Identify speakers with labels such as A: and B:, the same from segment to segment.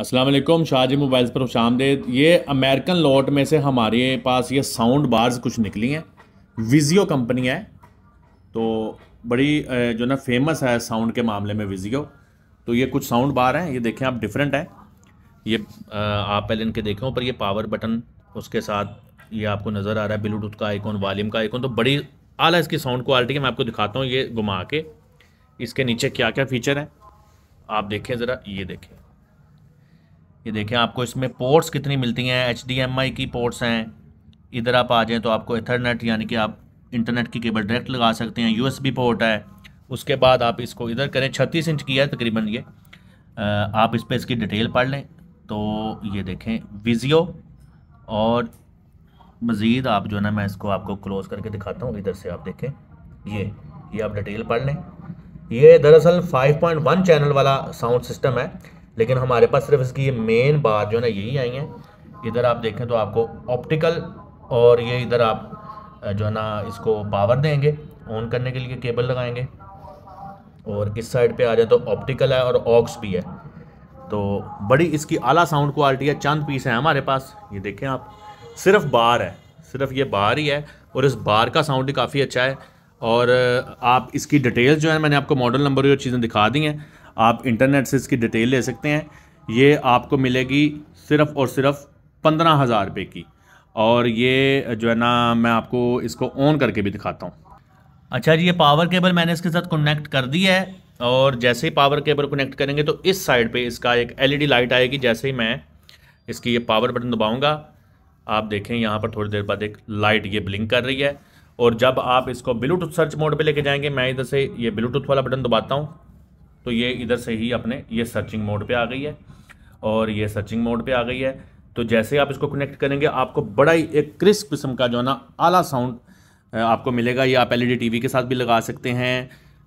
A: Aslam Shahaji mobiles पर खुश ये अमेरिकन लॉट में से हमारे पास ये साउंड बार्स कुछ निकली हैं विजियो कंपनी है तो बड़ी जो ना फेमस है साउंड के मामले में विजियो तो ये कुछ साउंड बार हैं ये देखें आप डिफरेंट हैं ये आप पहले इनके देखें ऊपर ये पावर बटन उसके साथ ये आपको नज़र आ रहा है ब्लूटूथ का आइकॉन वॉल्यूम का आइकॉन तो बड़ी आला इसकी साउंड क्वालिटी है मैं आपको दिखाता हूँ ये घुमा के इसके नीचे क्या क्या फ़ीचर हैं आप देखें ज़रा ये देखें ये देखें आपको इसमें पोर्ट्स कितनी मिलती हैं एच की पोर्ट्स हैं इधर आप आ जाएँ तो आपको इथरनेट यानी कि आप इंटरनेट की केबल डायरेक्ट लगा सकते हैं यू पोर्ट है उसके बाद आप इसको इधर करें छत्तीस इंच की है तकरीबन ये आप इस पर इसकी डिटेल पढ़ लें तो ये देखें विजियो और मज़ीद आप जो है ना मैं इसको आपको क्लोज़ करके दिखाता हूँ इधर से आप देखें ये ये आप डिटेल पढ़ लें ये दरअसल 5.1 चैनल वाला साउंड सिस्टम है लेकिन हमारे पास सिर्फ इसकी ये मेन बार जो है ना यही आई है इधर आप देखें तो आपको ऑप्टिकल और ये इधर आप जो है ना इसको पावर देंगे ऑन करने के लिए केबल लगाएंगे और इस साइड पे आ जाए तो ऑप्टिकल है और ऑक्स भी है तो बड़ी इसकी आला साउंड क्वालिटी है चंद पीस है हमारे पास ये देखें आप सिर्फ बार है सिर्फ ये बार ही है और इस बार का साउंड भी काफ़ी अच्छा है और आप इसकी डिटेल्स जो है मैंने आपको मॉडल नंबर और चीज़ें दिखा दी हैं आप इंटरनेट से इसकी डिटेल ले सकते हैं ये आपको मिलेगी सिर्फ़ और सिर्फ पंद्रह हज़ार रुपये की और ये जो है ना मैं आपको इसको ऑन करके भी दिखाता हूँ अच्छा जी ये पावर केबल मैंने इसके साथ कनेक्ट कर दी है और जैसे ही पावर केबल कनेक्ट करेंगे तो इस साइड पे इसका एक एलईडी लाइट आएगी जैसे ही मैं इसकी ये पावर बटन दबाऊंगा आप देखें यहाँ पर थोड़ी देर बाद एक लाइट ये ब्लिंक कर रही है और जब आप इसको ब्लूटूथ सर्च मोड पे लेके जाएंगे मैं इधर से ये ब्लूटूथ वाला बटन दबाता हूँ तो ये इधर से ही अपने ये सर्चिंग मोड पे आ गई है और ये सर्चिंग मोड पे आ गई है तो जैसे आप इसको कनेक्ट करेंगे आपको बड़ा ही एक क्रिस्प किस्म का जो है ना आला साउंड आपको मिलेगा ये आप एलईडी टीवी e के साथ भी लगा सकते हैं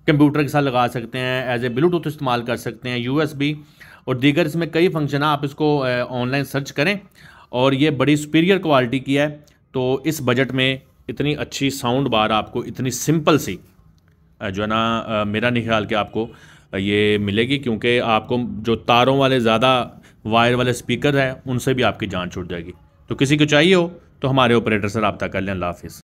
A: कंप्यूटर के साथ लगा सकते हैं एज ए ब्लूटूथ इस्तेमाल कर सकते हैं यू और दीगर इसमें कई फंक्शन आप इसको ऑनलाइन सर्च करें और ये बड़ी सुपीरियर क्वालिटी की है तो इस बजट में इतनी अच्छी साउंड बार आपको इतनी सिंपल सी जो है ना मेरा नहीं ख्याल कि आपको ये मिलेगी क्योंकि आपको जो तारों वाले ज़्यादा वायर वाले स्पीकर हैं उनसे भी आपकी जान छूट जाएगी तो किसी को चाहिए हो तो हमारे ऑपरेटर से रबता कर लें अल्लाह हाफिज़